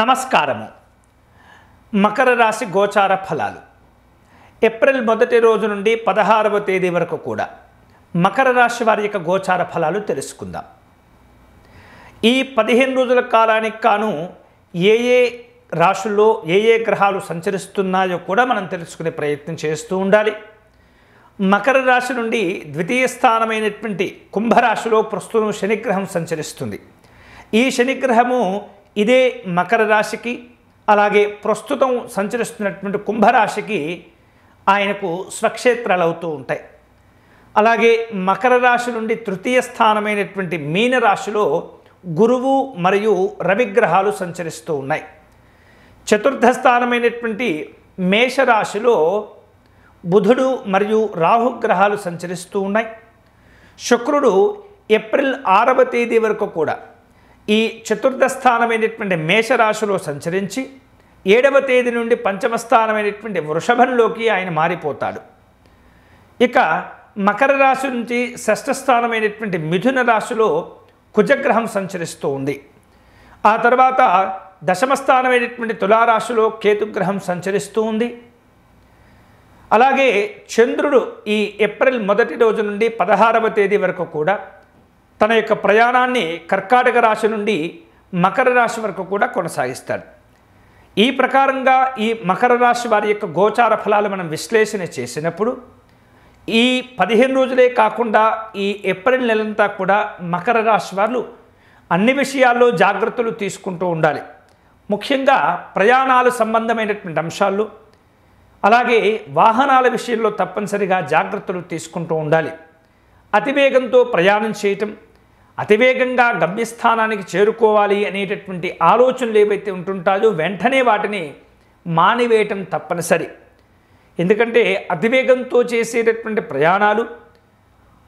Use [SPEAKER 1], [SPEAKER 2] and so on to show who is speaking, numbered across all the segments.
[SPEAKER 1] నమస్కారము మకర రాశి గోచార ఫలాలు ఏప్రిల్ మొదటి రోజు నుండి పదహారవ తేదీ వరకు కూడా మకర రాశి వారి యొక్క గోచార ఫలాలు తెలుసుకుందాం ఈ పదిహేను రోజుల కాలానికి కాను ఏ ఏ రాశుల్లో ఏ ఏ గ్రహాలు సంచరిస్తున్నాయో కూడా మనం తెలుసుకునే ప్రయత్నం చేస్తూ ఉండాలి మకర రాశి నుండి ద్వితీయ స్థానమైనటువంటి కుంభరాశిలో ప్రస్తుతం శనిగ్రహం సంచరిస్తుంది ఈ శనిగ్రహము ఇదే మకర రాశికి అలాగే ప్రస్తుతం సంచరిస్తున్నటువంటి కుంభరాశికి ఆయనకు స్వక్షేత్రాలు అవుతూ ఉంటాయి అలాగే మకర రాశి నుండి తృతీయ స్థానమైనటువంటి మీనరాశిలో గురువు మరియు రవిగ్రహాలు సంచరిస్తూ ఉన్నాయి చతుర్థ స్థానమైనటువంటి మేషరాశిలో బుధుడు మరియు రాహుగ్రహాలు సంచరిస్తూ ఉన్నాయి శుక్రుడు ఏప్రిల్ ఆరవ తేదీ వరకు కూడా ఈ చతుర్థ స్థానమైనటువంటి మేషరాశిలో సంచరించి ఏడవ తేదీ నుండి పంచమస్థానమైనటువంటి వృషభంలోకి ఆయన మారిపోతాడు ఇక మకర రాశి నుంచి షష్ఠ స్థానమైనటువంటి మిథున రాశిలో కుజగ్రహం సంచరిస్తూ ఉంది ఆ తర్వాత దశమస్థానమైనటువంటి తులారాశిలో కేతుగ్రహం సంచరిస్తూ ఉంది అలాగే చంద్రుడు ఈ ఏప్రిల్ మొదటి రోజు నుండి పదహారవ తేదీ వరకు కూడా తన యొక్క ప్రయాణాన్ని కర్కాటక రాశి నుండి మకర రాశి వరకు కూడా కొనసాగిస్తాడు ఈ ప్రకారంగా ఈ మకర రాశి వారి యొక్క గోచార ఫలాలు మనం విశ్లేషణ చేసినప్పుడు ఈ పదిహేను రోజులే కాకుండా ఈ ఏప్రిల్ నెలంతా కూడా మకర రాశి వాళ్ళు అన్ని విషయాల్లో జాగ్రత్తలు తీసుకుంటూ ఉండాలి ముఖ్యంగా ప్రయాణాలు సంబంధమైనటువంటి అంశాలు అలాగే వాహనాల విషయంలో తప్పనిసరిగా జాగ్రత్తలు తీసుకుంటూ ఉండాలి అతివేగంతో ప్రయాణం చేయటం అతివేగంగా గమ్యస్థానానికి చేరుకోవాలి అనేటటువంటి ఆలోచనలు ఏవైతే ఉంటుంటాయో వెంటనే వాటిని మానివేయటం తప్పనిసరి ఎందుకంటే అతివేగంతో చేసేటటువంటి ప్రయాణాలు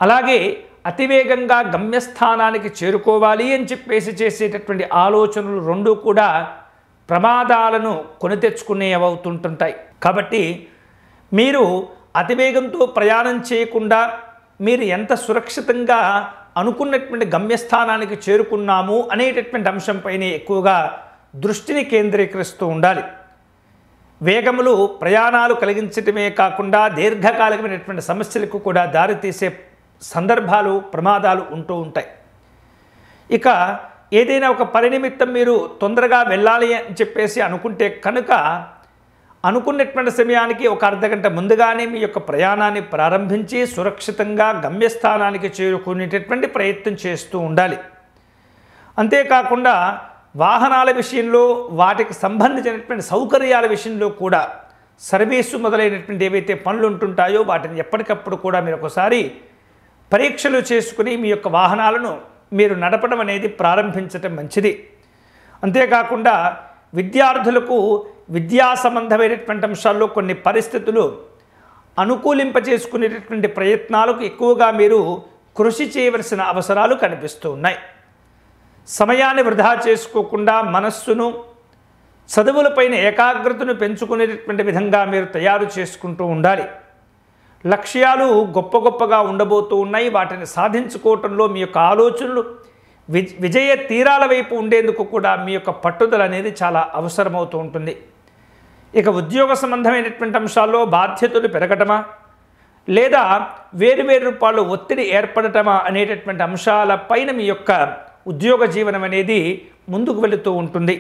[SPEAKER 1] అలాగే అతివేగంగా గమ్యస్థానానికి చేరుకోవాలి అని చెప్పేసి చేసేటటువంటి ఆలోచనలు రెండు కూడా ప్రమాదాలను కొని తెచ్చుకునేవవుతుంటుంటాయి కాబట్టి మీరు అతివేగంతో ప్రయాణం చేయకుండా మీరు ఎంత సురక్షితంగా అనుకున్నటువంటి గమ్యస్థానానికి చేరుకున్నాము అనేటటువంటి అంశంపైనే ఎక్కువగా దృష్టిని కేంద్రీకరిస్తూ ఉండాలి వేగములు ప్రయాణాలు కలిగించటమే కాకుండా దీర్ఘకాలికమైనటువంటి సమస్యలకు కూడా దారితీసే సందర్భాలు ప్రమాదాలు ఉంటూ ఉంటాయి ఇక ఏదైనా ఒక పరినిమిత్తం మీరు తొందరగా వెళ్ళాలి అని చెప్పేసి అనుకుంటే కనుక అనుకున్నటువంటి సమయానికి ఒక అర్ధగంట ముందుగానే మీ యొక్క ప్రయాణాన్ని ప్రారంభించి సురక్షితంగా గమ్యస్థానానికి చేరుకునేటటువంటి ప్రయత్నం చేస్తూ ఉండాలి అంతేకాకుండా వాహనాల విషయంలో వాటికి సంబంధించినటువంటి సౌకర్యాల విషయంలో కూడా సర్వీసు మొదలైనటువంటి ఏవైతే పనులు ఉంటుంటాయో వాటిని ఎప్పటికప్పుడు కూడా మీరు ఒకసారి పరీక్షలు చేసుకుని మీ యొక్క వాహనాలను మీరు నడపడం అనేది ప్రారంభించటం మంచిది అంతేకాకుండా విద్యార్థులకు విద్యా సంబంధమైనటువంటి అంశాల్లో కొన్ని పరిస్థితులు అనుకూలింపచేసుకునేటటువంటి ప్రయత్నాలకు ఎక్కువగా మీరు కృషి చేయవలసిన అవసరాలు కనిపిస్తూ ఉన్నాయి సమయాన్ని వృధా చేసుకోకుండా మనస్సును చదువులపైన ఏకాగ్రతను పెంచుకునేటటువంటి విధంగా మీరు తయారు చేసుకుంటూ ఉండాలి లక్ష్యాలు గొప్ప గొప్పగా ఉండబోతూ ఉన్నాయి వాటిని సాధించుకోవటంలో మీ యొక్క ఆలోచనలు విజయ తీరాల వైపు ఉండేందుకు కూడా మీ యొక్క పట్టుదల అనేది చాలా అవసరమవుతూ ఉంటుంది ఇక ఉద్యోగ సంబంధమైనటువంటి అంశాల్లో బాధ్యతలు పెరగటమా లేదా వేరువేరు రూపాలు ఒత్తిడి ఏర్పడటమా అనేటటువంటి అంశాలపైన మీ యొక్క ఉద్యోగ జీవనం అనేది ముందుకు వెళుతూ ఉంటుంది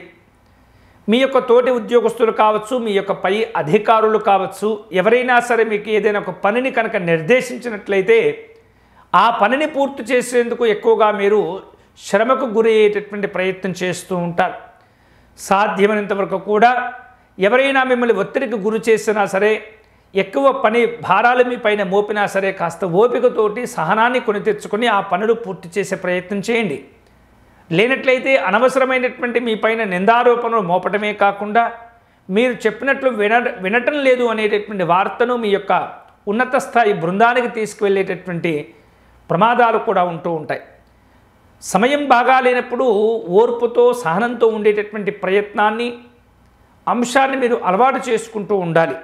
[SPEAKER 1] మీ యొక్క తోటి ఉద్యోగస్తులు కావచ్చు మీ యొక్క పై అధికారులు కావచ్చు ఎవరైనా సరే మీకు ఏదైనా ఒక పనిని కనుక నిర్దేశించినట్లయితే ఆ పనిని పూర్తి చేసేందుకు ఎక్కువగా మీరు శ్రమకు గురయ్యేటటువంటి ప్రయత్నం చేస్తూ ఉంటారు సాధ్యమైనంతవరకు కూడా ఎవరైనా మిమ్మల్ని ఒత్తిడికి గురి చేసినా సరే ఎక్కువ పని భారాలు మీ పైన మోపినా సరే కాస్త ఓపికతోటి సహనాన్ని కొని తెచ్చుకొని ఆ పనులు పూర్తి చేసే ప్రయత్నం చేయండి లేనట్లయితే అనవసరమైనటువంటి మీ పైన నిందారోపణలు మోపటమే కాకుండా మీరు చెప్పినట్లు విన వినటం లేదు అనేటటువంటి వార్తను మీ యొక్క ఉన్నత స్థాయి బృందానికి తీసుకువెళ్ళేటటువంటి ప్రమాదాలు కూడా ఉంటూ ఉంటాయి సమయం బాగా లేనప్పుడు ఓర్పుతో సహనంతో ఉండేటటువంటి ప్రయత్నాన్ని అంశాన్ని మీరు అలవాటు చేసుకుంటూ ఉండాలి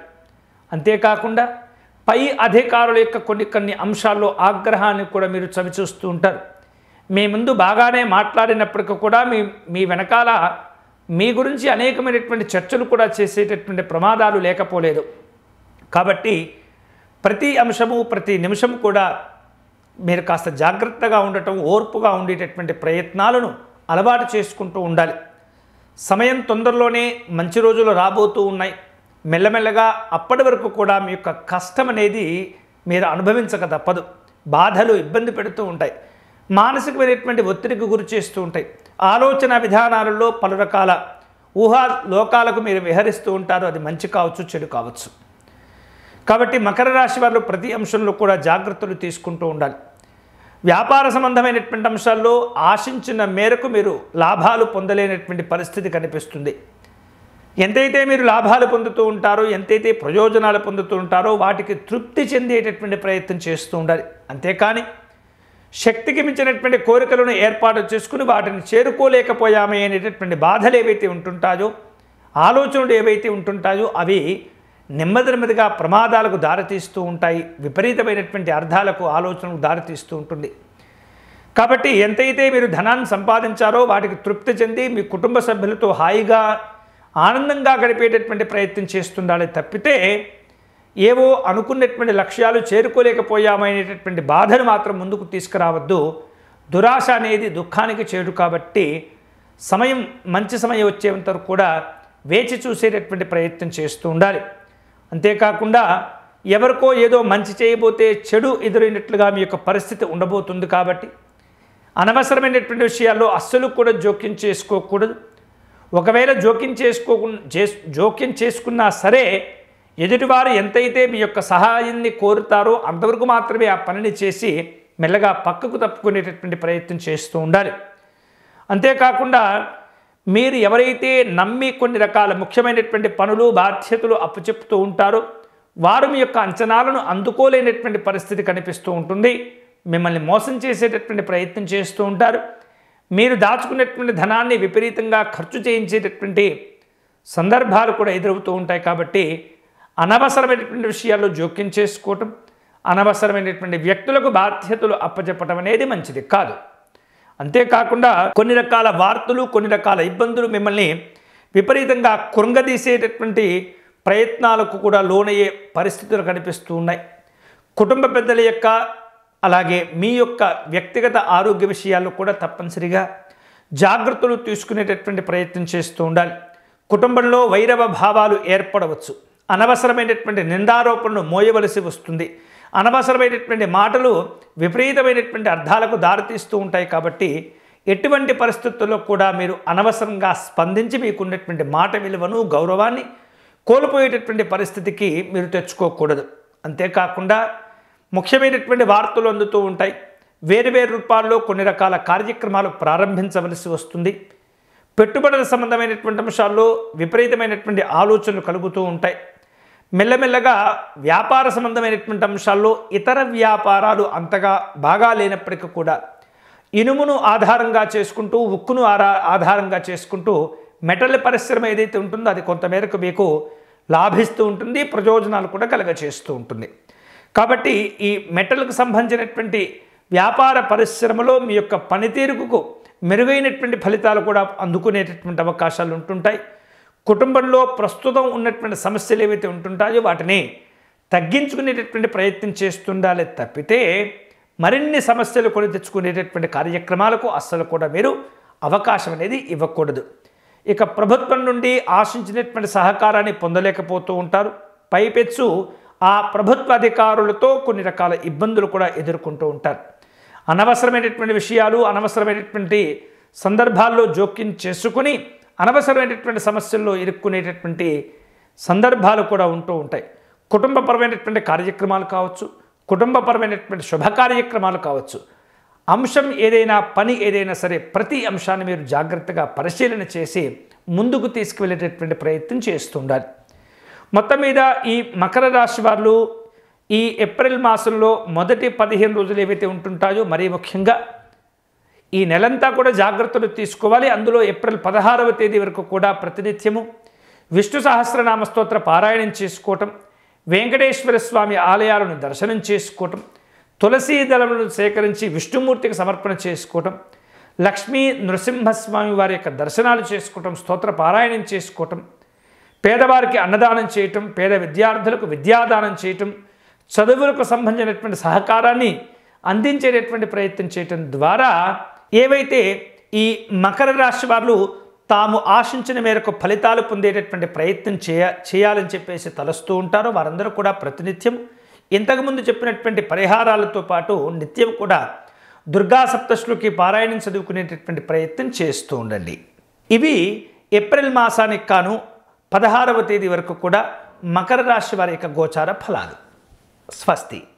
[SPEAKER 1] అంతేకాకుండా పై అధికారుల యొక్క కొన్ని కొన్ని అంశాల్లో ఆగ్రహాన్ని కూడా మీరు చవిచూస్తూ ఉంటారు మీ ముందు బాగానే మాట్లాడినప్పటికీ కూడా మీ మీ వెనకాల మీ గురించి అనేకమైనటువంటి చర్చలు కూడా చేసేటటువంటి ప్రమాదాలు లేకపోలేదు కాబట్టి ప్రతి అంశము ప్రతి నిమిషం కూడా మీరు కాస్త జాగ్రత్తగా ఉండటం ఓర్పుగా ఉండేటటువంటి ప్రయత్నాలను అలవాటు చేసుకుంటూ ఉండాలి సమయం తొందరలోనే మంచి రోజులు రాబోతూ ఉన్నాయి మెల్లమెల్లగా అప్పటి వరకు కూడా మీ యొక్క కష్టం అనేది మీరు అనుభవించక తప్పదు బాధలు ఇబ్బంది పెడుతూ ఉంటాయి మానసికమైనటువంటి ఒత్తిడికి గురి చేస్తూ ఉంటాయి ఆలోచన విధానాలలో పలు రకాల ఊహా లోకాలకు మీరు విహరిస్తూ ఉంటారు అది మంచి కావచ్చు చెడు కావచ్చు కాబట్టి మకర రాశి వారు ప్రతి అంశంలో కూడా జాగ్రత్తలు తీసుకుంటూ ఉండాలి వ్యాపార సంబంధమైనటువంటి అంశాల్లో ఆశించిన మేరకు మీరు లాభాలు పొందలేనటువంటి పరిస్థితి కనిపిస్తుంది ఎంతైతే మీరు లాభాలు పొందుతూ ఉంటారో ఎంతైతే ప్రయోజనాలు పొందుతూ ఉంటారో వాటికి తృప్తి చెందేటటువంటి ప్రయత్నం చేస్తూ ఉండాలి అంతేకాని శక్తికి మించినటువంటి కోరికలను ఏర్పాటు చేసుకుని వాటిని చేరుకోలేకపోయామే అనేటటువంటి బాధలు ఏవైతే ఉంటుంటాయో ఆలోచనలు ఏవైతే ఉంటుంటాయో అవి నెమ్మది నెమ్మదిగా ప్రమాదాలకు దారితీస్తూ ఉంటాయి విపరీతమైనటువంటి అర్థాలకు ఆలోచనలకు దారితీస్తూ ఉంటుంది కాబట్టి ఎంతైతే మీరు ధనాన్ని సంపాదించారో వాటికి తృప్తి చెంది మీ కుటుంబ సభ్యులతో హాయిగా ఆనందంగా గడిపేటటువంటి ప్రయత్నం చేస్తుండాలి తప్పితే ఏవో అనుకున్నటువంటి లక్ష్యాలు చేరుకోలేకపోయామనేటటువంటి బాధను మాత్రం ముందుకు తీసుకురావద్దు దురాశ అనేది దుఃఖానికి చేడు కాబట్టి సమయం మంచి సమయం వచ్చేంత కూడా వేచి చూసేటటువంటి ప్రయత్నం చేస్తూ ఉండాలి అంతేకాకుండా ఎవరికో ఏదో మంచి చేయబోతే చెడు ఎదురైనట్లుగా మీ యొక్క పరిస్థితి ఉండబోతుంది కాబట్టి అనవసరమైనటువంటి విషయాల్లో అస్సలు కూడా జోక్యం చేసుకోకూడదు ఒకవేళ జోక్యం చేసుకోకు జోక్యం చేసుకున్నా సరే ఎదుటివారు ఎంతైతే మీ యొక్క సహాయాన్ని కోరుతారో అంతవరకు మాత్రమే ఆ పనిని చేసి మెల్లగా పక్కకు తప్పుకునేటటువంటి ప్రయత్నం చేస్తూ ఉండాలి అంతేకాకుండా మీరు ఎవరైతే నమ్మి కొన్ని రకాల ముఖ్యమైనటువంటి పనులు బాధ్యతలు అప్పచెప్తూ ఉంటారో వారు మీ యొక్క అంచనాలను అందుకోలేనటువంటి పరిస్థితి కనిపిస్తూ ఉంటుంది మిమ్మల్ని మోసం చేసేటటువంటి ప్రయత్నం చేస్తూ ఉంటారు మీరు దాచుకున్నటువంటి ధనాన్ని విపరీతంగా ఖర్చు చేయించేటటువంటి సందర్భాలు కూడా ఎదురవుతూ ఉంటాయి కాబట్టి అనవసరమైనటువంటి విషయాల్లో జోక్యం చేసుకోవటం అనవసరమైనటువంటి వ్యక్తులకు బాధ్యతలు అప్పచెప్పటం అనేది మంచిది కాదు అంతేకాకుండా కొన్ని రకాల వార్తలు కొన్ని రకాల ఇబ్బందులు మిమ్మల్ని విపరీతంగా కృంగదీసేటటువంటి ప్రయత్నాలకు కూడా లోనయ్యే పరిస్థితులు కనిపిస్తూ ఉన్నాయి కుటుంబ పెద్దల యొక్క అలాగే మీ యొక్క వ్యక్తిగత ఆరోగ్య విషయాల్లో కూడా తప్పనిసరిగా జాగ్రత్తలు తీసుకునేటటువంటి ప్రయత్నం చేస్తూ ఉండాలి కుటుంబంలో వైరవ భావాలు ఏర్పడవచ్చు అనవసరమైనటువంటి నిందారోపణను మోయవలసి వస్తుంది అనవసరమైనటువంటి మాటలు విపరీతమైనటువంటి అర్థాలకు దారితీస్తూ ఉంటాయి కాబట్టి ఎటువంటి పరిస్థితుల్లో కూడా మీరు అనవసరంగా స్పందించి మీకున్నటువంటి మాట విలువను గౌరవాన్ని కోల్పోయేటటువంటి పరిస్థితికి మీరు తెచ్చుకోకూడదు అంతేకాకుండా ముఖ్యమైనటువంటి వార్తలు అందుతూ ఉంటాయి వేరువేరు రూపాల్లో కొన్ని రకాల కార్యక్రమాలు ప్రారంభించవలసి వస్తుంది పెట్టుబడుల సంబంధమైనటువంటి అంశాల్లో విపరీతమైనటువంటి ఆలోచనలు కలుగుతూ ఉంటాయి మెల్లమెల్లగా వ్యాపార సంబంధమైనటువంటి అంశాల్లో ఇతర వ్యాపారాలు అంతగా బాగా లేనప్పటికీ కూడా ఇనుమును ఆధారంగా చేసుకుంటూ ఉక్కును ఆధారంగా చేసుకుంటూ మెటల్ పరిశ్రమ ఏదైతే ఉంటుందో అది కొంతమేరకు మీకు లాభిస్తూ ఉంటుంది ప్రయోజనాలు కూడా కలగచేస్తూ ఉంటుంది కాబట్టి ఈ మెటల్కు సంబంధించినటువంటి వ్యాపార పరిశ్రమలో మీ యొక్క పనితీరుకు మెరుగైనటువంటి ఫలితాలు కూడా అందుకునేటటువంటి అవకాశాలు ఉంటుంటాయి కుటుంబంలో ప్రస్తుతం ఉన్నటువంటి సమస్యలు ఏవైతే ఉంటుంటాయో వాటిని తగ్గించుకునేటటువంటి ప్రయత్నం చేస్తుండాలి తప్పితే మరిన్ని సమస్యలు కొని తెచ్చుకునేటటువంటి కార్యక్రమాలకు అస్సలు కూడా మీరు అవకాశం అనేది ఇవ్వకూడదు ఇక ప్రభుత్వం నుండి ఆశించినటువంటి సహకారాన్ని పొందలేకపోతూ ఉంటారు పైపెచ్చు ఆ ప్రభుత్వ అధికారులతో కొన్ని రకాల ఇబ్బందులు కూడా ఎదుర్కొంటూ ఉంటారు అనవసరమైనటువంటి విషయాలు అనవసరమైనటువంటి సందర్భాల్లో జోక్యం చేసుకుని అనవసరమైనటువంటి సమస్యల్లో ఇరుక్కునేటటువంటి సందర్భాలు కూడా ఉంటూ ఉంటాయి కుటుంబపరమైనటువంటి కార్యక్రమాలు కావచ్చు కుటుంబపరమైనటువంటి శుభ కార్యక్రమాలు కావచ్చు అంశం ఏదైనా పని ఏదైనా సరే ప్రతి అంశాన్ని మీరు జాగ్రత్తగా పరిశీలన చేసి ముందుకు తీసుకువెళ్ళేటటువంటి ప్రయత్నం చేస్తుండాలి మొత్తం మీద ఈ మకర రాశి వాళ్ళు ఈ ఏప్రిల్ మాసంలో మొదటి పదిహేను రోజులు ఏవైతే ఉంటుంటాయో మరీ ముఖ్యంగా ఈ నెలంతా కూడా జాగ్రత్తలు తీసుకోవాలి అందులో ఏప్రిల్ పదహారవ తేదీ వరకు కూడా ప్రతినిత్యము విష్ణు సహస్రనామ స్తోత్ర పారాయణం చేసుకోవటం వెంకటేశ్వర స్వామి ఆలయాలను దర్శనం చేసుకోవటం తులసీ దళములను సేకరించి విష్ణుమూర్తికి సమర్పణ చేసుకోవటం లక్ష్మీ నృసింహస్వామి వారి యొక్క దర్శనాలు చేసుకోవటం స్తోత్ర పారాయణం చేసుకోవటం పేదవారికి అన్నదానం చేయటం పేద విద్యార్థులకు విద్యాదానం చేయటం చదువులకు సంబంధించినటువంటి సహకారాన్ని అందించేటటువంటి ప్రయత్నం చేయటం ద్వారా ఏవైతే ఈ మకర రాశి వారు తాము ఆశించిన మేరకు ఫలితాలు పొందేటటువంటి ప్రయత్నం చేయ చేయాలని చెప్పేసి తలస్తూ ఉంటారో వారందరూ కూడా ప్రతినిత్యం ఇంతకుముందు చెప్పినటువంటి పరిహారాలతో పాటు నిత్యం కూడా దుర్గా సప్తశ్లోకి పారాయణం చదువుకునేటటువంటి ప్రయత్నం చేస్తూ ఉండండి ఇవి ఏప్రిల్ మాసానికి కాను పదహారవ తేదీ వరకు కూడా మకర రాశి వారి యొక్క గోచార ఫలాలు స్వస్తి